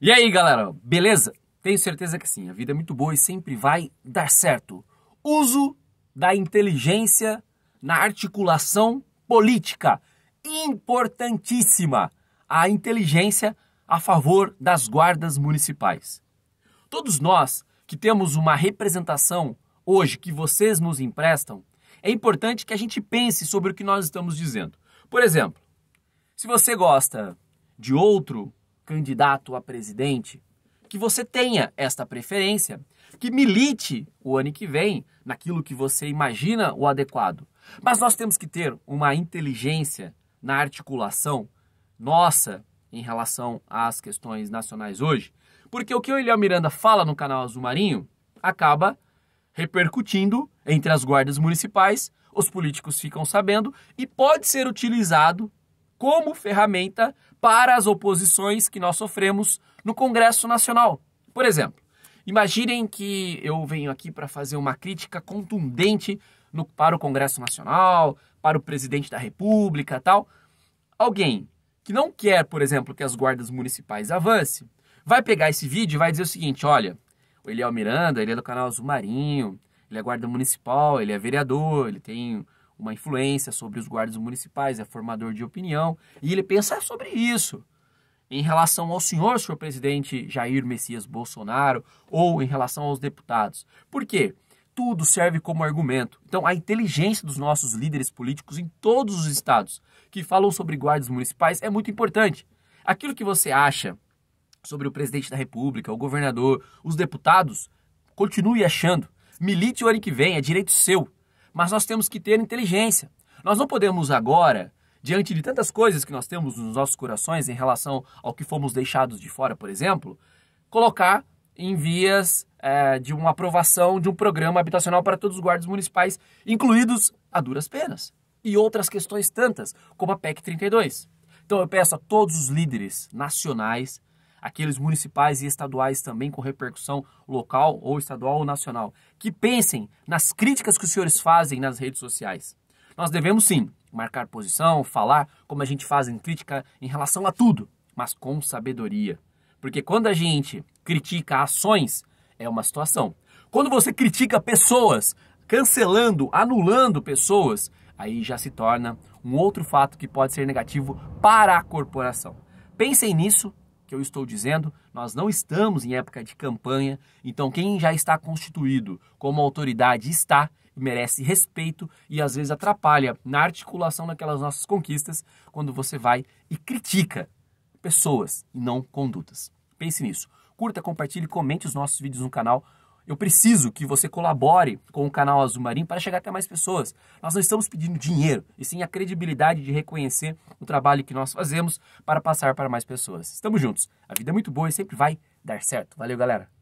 E aí, galera, beleza? Tenho certeza que sim, a vida é muito boa e sempre vai dar certo. Uso da inteligência na articulação política. Importantíssima a inteligência a favor das guardas municipais. Todos nós que temos uma representação hoje que vocês nos emprestam, é importante que a gente pense sobre o que nós estamos dizendo. Por exemplo, se você gosta de outro candidato a presidente, que você tenha esta preferência, que milite o ano que vem naquilo que você imagina o adequado. Mas nós temos que ter uma inteligência na articulação nossa em relação às questões nacionais hoje, porque o que o Eliel Miranda fala no canal Azul Marinho acaba repercutindo entre as guardas municipais, os políticos ficam sabendo e pode ser utilizado como ferramenta para as oposições que nós sofremos no Congresso Nacional. Por exemplo, imaginem que eu venho aqui para fazer uma crítica contundente no, para o Congresso Nacional, para o presidente da República tal. Alguém que não quer, por exemplo, que as guardas municipais avancem, vai pegar esse vídeo e vai dizer o seguinte: olha, o Eliel Miranda, ele é do canal Azul Marinho, ele é guarda municipal, ele é vereador, ele tem uma influência sobre os guardas municipais, é formador de opinião, e ele pensa sobre isso. Em relação ao senhor, senhor presidente Jair Messias Bolsonaro, ou em relação aos deputados. Por quê? Tudo serve como argumento. Então, a inteligência dos nossos líderes políticos em todos os estados que falam sobre guardas municipais é muito importante. Aquilo que você acha sobre o presidente da República, o governador, os deputados, continue achando. Milite o ano que vem, é direito seu. Mas nós temos que ter inteligência. Nós não podemos agora, diante de tantas coisas que nós temos nos nossos corações em relação ao que fomos deixados de fora, por exemplo, colocar em vias é, de uma aprovação de um programa habitacional para todos os guardas municipais, incluídos a duras penas. E outras questões tantas, como a PEC 32. Então eu peço a todos os líderes nacionais aqueles municipais e estaduais também com repercussão local ou estadual ou nacional, que pensem nas críticas que os senhores fazem nas redes sociais. Nós devemos sim marcar posição, falar como a gente faz em crítica em relação a tudo, mas com sabedoria. Porque quando a gente critica ações, é uma situação. Quando você critica pessoas, cancelando, anulando pessoas, aí já se torna um outro fato que pode ser negativo para a corporação. Pensem nisso que eu estou dizendo, nós não estamos em época de campanha, então quem já está constituído como autoridade está, e merece respeito e às vezes atrapalha na articulação daquelas nossas conquistas quando você vai e critica pessoas e não condutas. Pense nisso. Curta, compartilhe, comente os nossos vídeos no canal. Eu preciso que você colabore com o canal Azul Marinho para chegar até mais pessoas. Nós não estamos pedindo dinheiro, e sim a credibilidade de reconhecer o trabalho que nós fazemos para passar para mais pessoas. Estamos juntos. A vida é muito boa e sempre vai dar certo. Valeu, galera.